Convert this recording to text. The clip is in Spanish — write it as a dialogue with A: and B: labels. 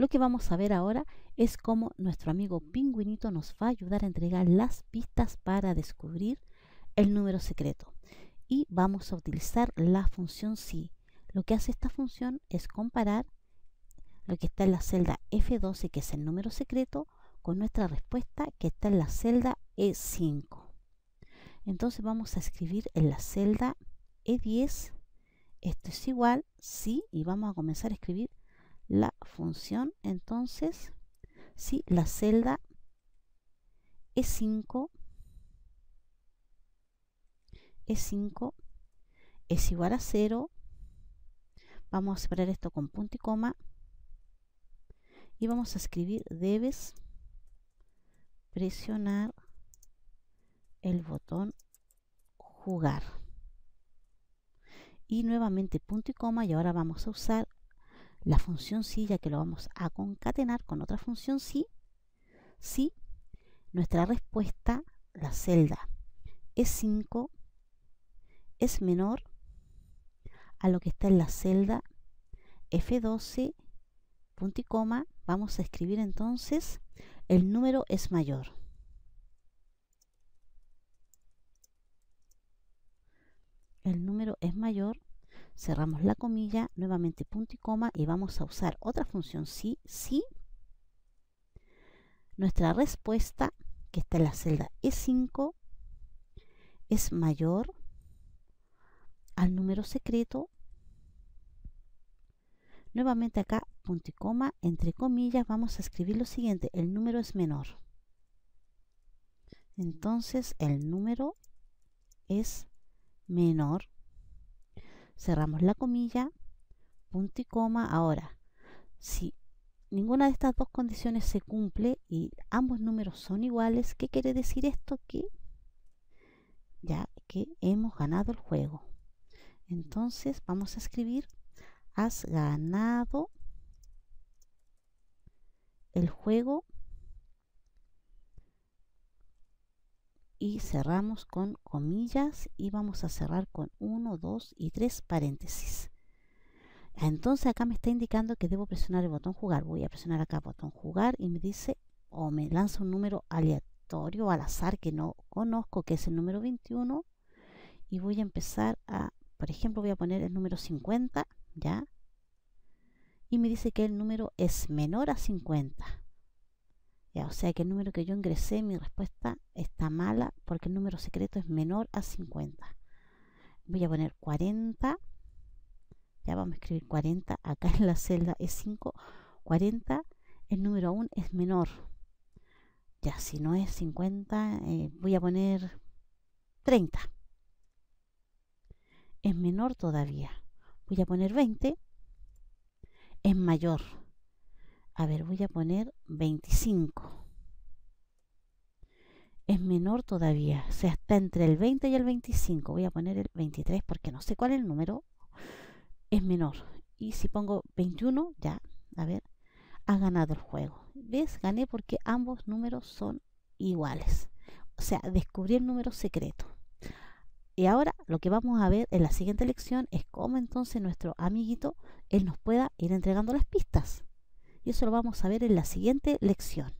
A: Lo que vamos a ver ahora es cómo nuestro amigo pingüinito nos va a ayudar a entregar las pistas para descubrir el número secreto. Y vamos a utilizar la función si. Lo que hace esta función es comparar lo que está en la celda F12, que es el número secreto, con nuestra respuesta que está en la celda E5. Entonces vamos a escribir en la celda E10, esto es igual, sí, y vamos a comenzar a escribir la función entonces si la celda es 5 es 5 es igual a 0 vamos a separar esto con punto y coma y vamos a escribir debes presionar el botón jugar y nuevamente punto y coma y ahora vamos a usar la función sí, ya que lo vamos a concatenar con otra función sí, si nuestra respuesta, la celda, es 5, es menor a lo que está en la celda F12, punto y coma, vamos a escribir entonces, el número es mayor. El número es mayor cerramos la comilla, nuevamente punto y coma y vamos a usar otra función sí, sí. Nuestra respuesta, que está en la celda E5, es mayor al número secreto. Nuevamente acá, punto y coma, entre comillas, vamos a escribir lo siguiente, el número es menor. Entonces el número es menor cerramos la comilla, punto y coma. Ahora, si ninguna de estas dos condiciones se cumple y ambos números son iguales, ¿qué quiere decir esto? Que ya que hemos ganado el juego. Entonces vamos a escribir, has ganado el juego y cerramos con comillas y vamos a cerrar con 1, 2 y 3 paréntesis. Entonces acá me está indicando que debo presionar el botón jugar. Voy a presionar acá botón jugar y me dice o me lanza un número aleatorio al azar que no conozco, que es el número 21. Y voy a empezar a, por ejemplo, voy a poner el número 50, ¿ya? Y me dice que el número es menor a 50. Ya, o sea que el número que yo ingresé, mi respuesta está mala porque el número secreto es menor a 50. Voy a poner 40. Ya vamos a escribir 40. Acá en la celda es 5. 40. El número aún es menor. Ya, si no es 50, eh, voy a poner 30. Es menor todavía. Voy a poner 20. Es mayor a ver, voy a poner 25. Es menor todavía, o sea, está entre el 20 y el 25. Voy a poner el 23 porque no sé cuál es el número. Es menor. Y si pongo 21, ya, a ver, ha ganado el juego. ¿Ves? Gané porque ambos números son iguales. O sea, descubrí el número secreto. Y ahora lo que vamos a ver en la siguiente lección es cómo entonces nuestro amiguito, él nos pueda ir entregando las pistas. Y eso lo vamos a ver en la siguiente lección.